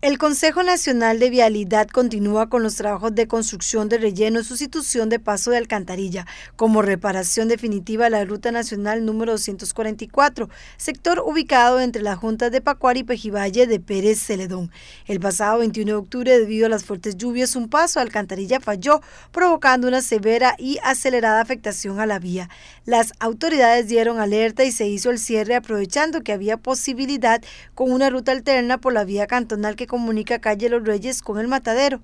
El Consejo Nacional de Vialidad continúa con los trabajos de construcción de relleno y sustitución de paso de alcantarilla como reparación definitiva a la Ruta Nacional número 244, sector ubicado entre la Junta de Pacuari y Pejivalle de Pérez Celedón. El pasado 21 de octubre, debido a las fuertes lluvias, un paso alcantarilla falló, provocando una severa y acelerada afectación a la vía. Las autoridades dieron alerta y se hizo el cierre aprovechando que había posibilidad con una ruta alterna por la vía cantonal que comunica calle Los Reyes con el matadero.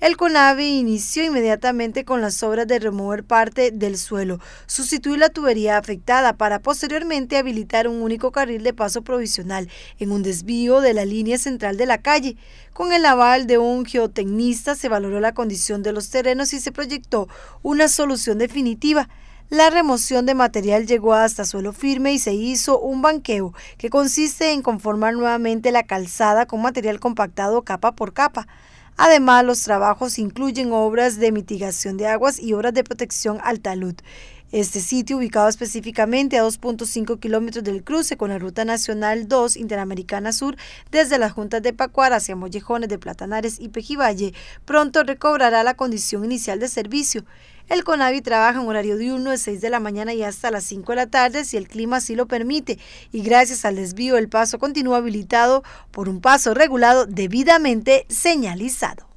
El CONAVE inició inmediatamente con las obras de remover parte del suelo, sustituir la tubería afectada para posteriormente habilitar un único carril de paso provisional en un desvío de la línea central de la calle. Con el aval de un geotecnista se valoró la condición de los terrenos y se proyectó una solución definitiva. La remoción de material llegó hasta suelo firme y se hizo un banqueo que consiste en conformar nuevamente la calzada con material compactado capa por capa. Además, los trabajos incluyen obras de mitigación de aguas y obras de protección al talud. Este sitio, ubicado específicamente a 2.5 kilómetros del cruce con la Ruta Nacional 2 Interamericana Sur, desde las juntas de Pacuar hacia Mollejones de Platanares y Pejivalle, pronto recobrará la condición inicial de servicio. El CONAVI trabaja en horario diurno de 6 de la mañana y hasta las 5 de la tarde si el clima así lo permite y gracias al desvío el paso continúa habilitado por un paso regulado debidamente señalizado.